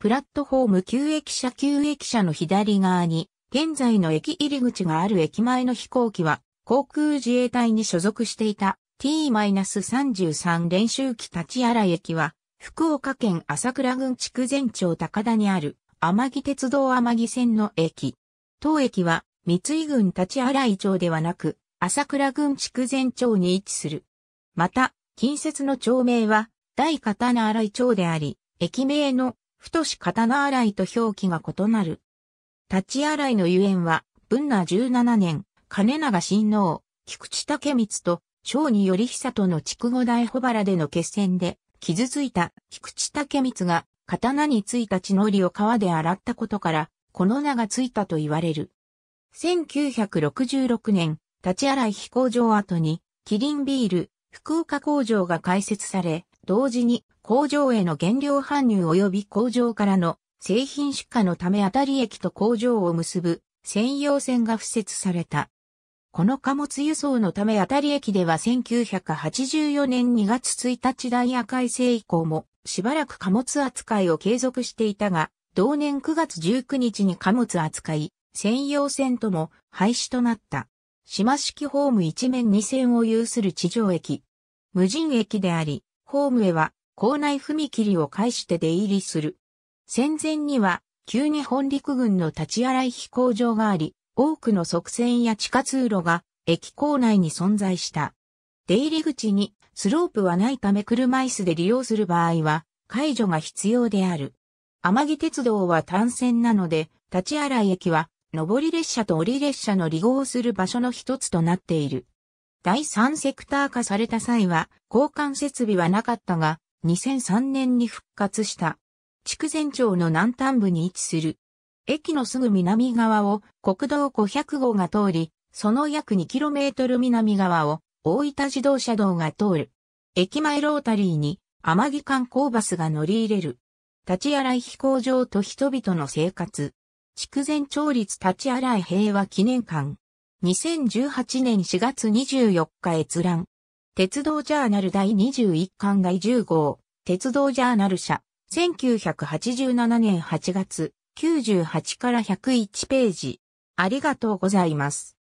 プラットフォーム旧駅舎旧駅舎の左側に、現在の駅入り口がある駅前の飛行機は、航空自衛隊に所属していた T-33 練習機立原駅は、福岡県朝倉郡地区全高田にある、天城鉄道天城線の駅。当駅は、三井郡立原井町ではなく、朝倉郡地区全町に位置する。また、近接の町名は、大刀荒井町であり、駅名の太し刀洗いと表記が異なる。立ち洗いのゆえんは、文那17年、金長親王、菊池武光と、小により久との筑後大保原での決戦で、傷ついた菊池武光が、刀についた血のりを川で洗ったことから、この名がついたと言われる。1966年、立ち洗い飛行場後に、キリンビール、福岡工場が開設され、同時に工場への原料搬入及び工場からの製品出荷のためあたり駅と工場を結ぶ専用線が付設された。この貨物輸送のためあたり駅では1984年2月1日ダイヤ改正以降もしばらく貨物扱いを継続していたが、同年9月19日に貨物扱い専用線とも廃止となった。島式ホーム一面2線を有する地上駅。無人駅であり、ホームへは校内踏切を介して出入りする。戦前には旧日本陸軍の立ち洗い飛行場があり、多くの側線や地下通路が駅構内に存在した。出入り口にスロープはないため車椅子で利用する場合は解除が必要である。天城鉄道は単線なので、立ち洗い駅は上り列車と降り列車の離合する場所の一つとなっている。第3セクター化された際は、交換設備はなかったが、2003年に復活した。筑前町の南端部に位置する。駅のすぐ南側を国道500号が通り、その約 2km 南側を大分自動車道が通る。駅前ロータリーに天城観光バスが乗り入れる。立ち洗い飛行場と人々の生活。筑前町立立ち洗い平和記念館。2018年4月24日閲覧。鉄道ジャーナル第21巻第10号。鉄道ジャーナル社。1987年8月。98から101ページ。ありがとうございます。